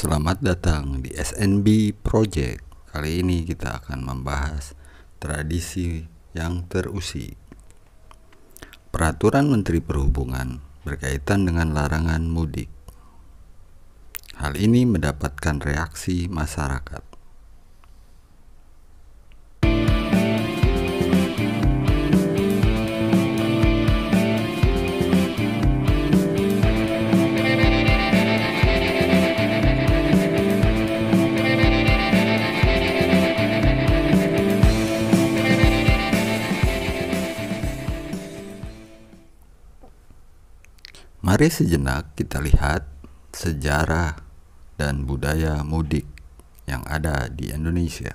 Selamat datang di SNB Project. Kali ini kita akan membahas tradisi yang terusik. Peraturan Menteri Perhubungan berkaitan dengan larangan mudik. Hal ini mendapatkan reaksi masyarakat. Mari sejenak kita lihat sejarah dan budaya mudik yang ada di Indonesia.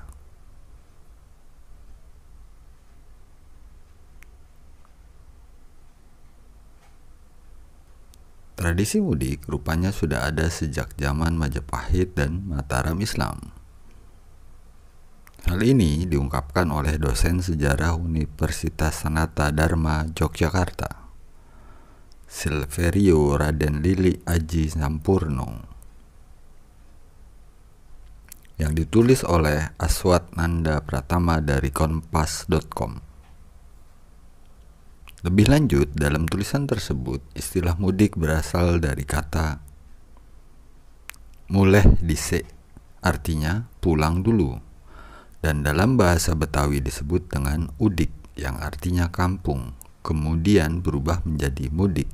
Tradisi mudik rupanya sudah ada sejak zaman Majapahit dan Mataram Islam. Hal ini diungkapkan oleh dosen sejarah Universitas Sanata Dharma Yogyakarta. Silverio Raden Lili Aji Sampurno yang ditulis oleh Aswat Nanda Pratama dari kompas.com. Lebih lanjut, dalam tulisan tersebut, istilah mudik berasal dari kata muleh dise, artinya pulang dulu. Dan dalam bahasa Betawi disebut dengan udik, yang artinya kampung, kemudian berubah menjadi mudik.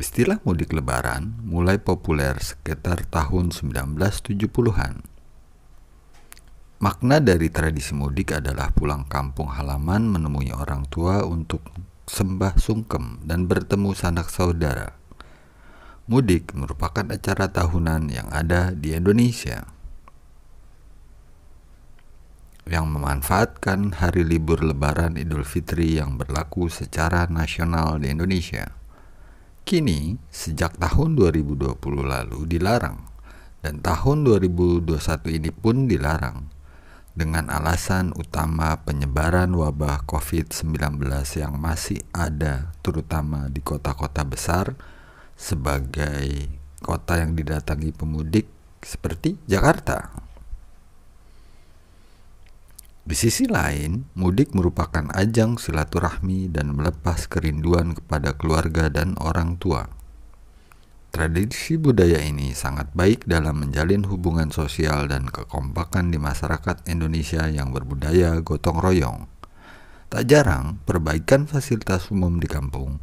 Istilah mudik lebaran mulai populer sekitar tahun 1970-an. Makna dari tradisi mudik adalah pulang kampung halaman menemui orang tua untuk sembah sungkem dan bertemu sanak saudara. Mudik merupakan acara tahunan yang ada di Indonesia yang memanfaatkan hari libur lebaran Idul Fitri yang berlaku secara nasional di Indonesia. Kini, sejak tahun 2020 lalu dilarang dan tahun 2021 ini pun dilarang dengan alasan utama penyebaran wabah COVID-19 yang masih ada terutama di kota-kota besar sebagai kota yang didatangi pemudik seperti Jakarta. Di sisi lain, mudik merupakan ajang silaturahmi dan melepas kerinduan kepada keluarga dan orang tua. Tradisi budaya ini sangat baik dalam menjalin hubungan sosial dan kekompakan di masyarakat Indonesia yang berbudaya gotong royong. Tak jarang, perbaikan fasilitas umum di kampung,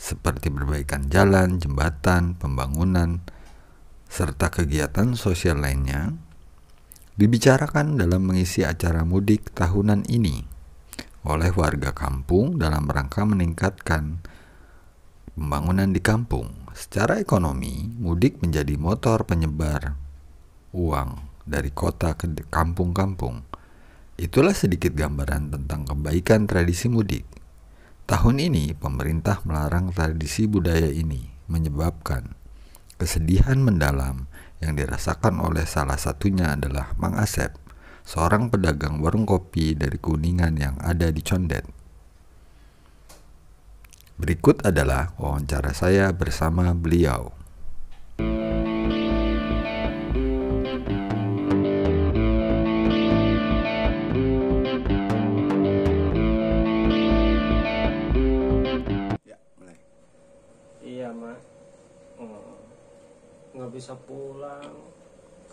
seperti perbaikan jalan, jembatan, pembangunan, serta kegiatan sosial lainnya, dibicarakan dalam mengisi acara mudik tahunan ini oleh warga kampung dalam rangka meningkatkan pembangunan di kampung. Secara ekonomi, mudik menjadi motor penyebar uang dari kota ke kampung-kampung. Itulah sedikit gambaran tentang kebaikan tradisi mudik. Tahun ini, pemerintah melarang tradisi budaya ini menyebabkan kesedihan mendalam yang dirasakan oleh salah satunya adalah Mang Asep, seorang pedagang warung kopi dari Kuningan yang ada di Condet. Berikut adalah wawancara saya bersama beliau.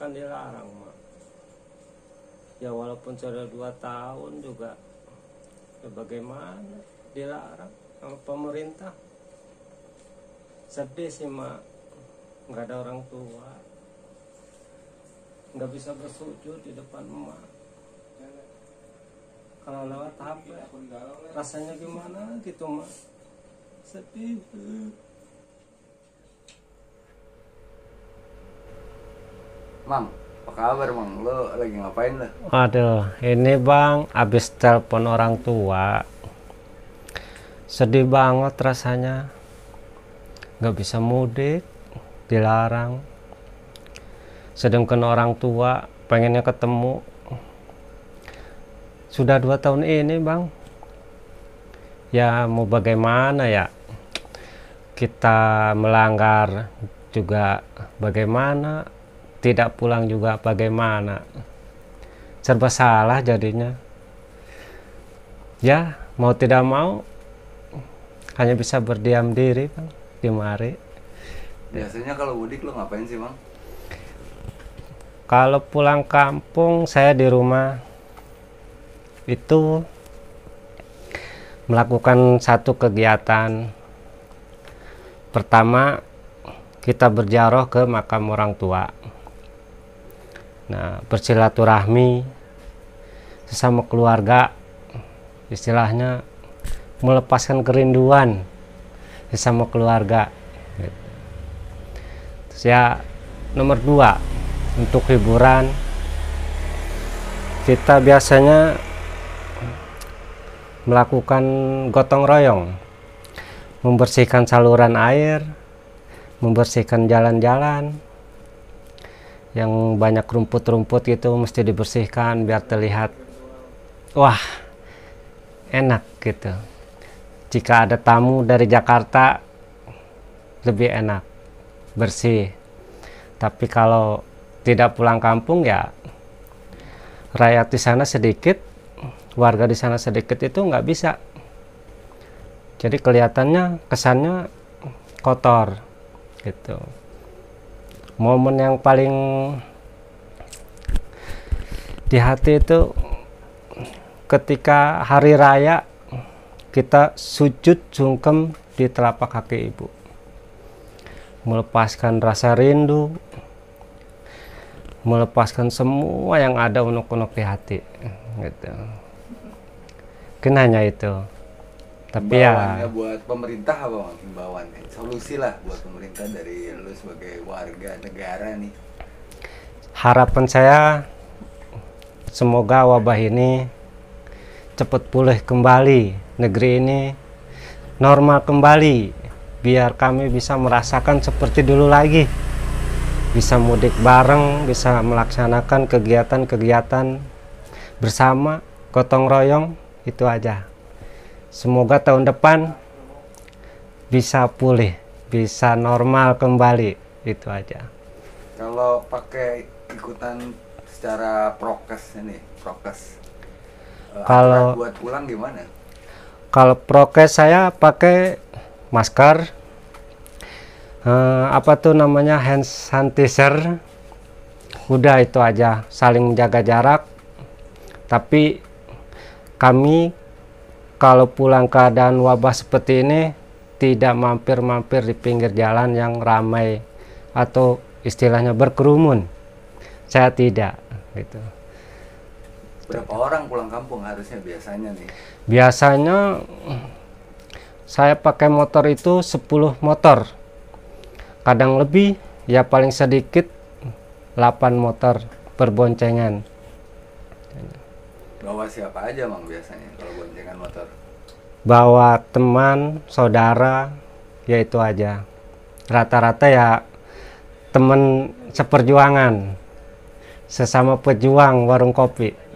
kan dilarang mak ya walaupun sudah dua tahun juga ya bagaimana dilarang sama pemerintah sedih sih mak nggak ada orang tua nggak bisa bersujud di depan emak kalau lewat HP rasanya gimana gitu mak sedih Mam, apa kabar Mam? Lo lagi ngapain lo? Aduh, ini Bang, abis telepon orang tua. Sedih banget rasanya. Gak bisa mudik, dilarang. Sedangkan orang tua pengennya ketemu. Sudah dua tahun ini Bang. Ya mau bagaimana ya? Kita melanggar juga bagaimana tidak pulang juga bagaimana serba salah jadinya ya mau tidak mau hanya bisa berdiam diri bang di mari biasanya kalau mudik lo ngapain sih bang kalau pulang kampung saya di rumah itu melakukan satu kegiatan pertama kita berjaroh ke makam orang tua nah bersilaturahmi sesama keluarga istilahnya melepaskan kerinduan sesama keluarga terus ya nomor dua untuk hiburan kita biasanya melakukan gotong royong membersihkan saluran air membersihkan jalan-jalan yang banyak rumput-rumput gitu mesti dibersihkan biar terlihat wah enak gitu jika ada tamu dari Jakarta lebih enak bersih tapi kalau tidak pulang kampung ya rakyat di sana sedikit warga di sana sedikit itu nggak bisa jadi kelihatannya kesannya kotor gitu momen yang paling di hati itu ketika hari raya kita sujud sungkem di telapak kaki ibu melepaskan rasa rindu melepaskan semua yang ada unuk-unuk di hati gitu Kenanya itu tapi ya buat pemerintah apa bang solusi lah buat pemerintah dari lu sebagai warga negara nih harapan saya semoga wabah ini cepat pulih kembali negeri ini normal kembali biar kami bisa merasakan seperti dulu lagi bisa mudik bareng bisa melaksanakan kegiatan-kegiatan bersama gotong royong itu aja Semoga tahun depan bisa pulih, bisa normal kembali. Itu aja. Kalau pakai ikutan secara prokes ini, prokes. Eh, Kalau buat pulang gimana? Kalau prokes saya pakai masker, uh, apa tuh namanya hand sanitizer udah itu aja saling menjaga jarak tapi kami kalau pulang keadaan wabah seperti ini tidak mampir-mampir di pinggir jalan yang ramai atau istilahnya berkerumun. Saya tidak gitu. Berapa orang pulang kampung harusnya biasanya nih? Biasanya saya pakai motor itu 10 motor. Kadang lebih, ya paling sedikit 8 motor berboncengan bawa siapa aja mang biasanya kalau boncengan motor bawa teman saudara ya itu aja rata-rata ya teman seperjuangan sesama pejuang warung kopi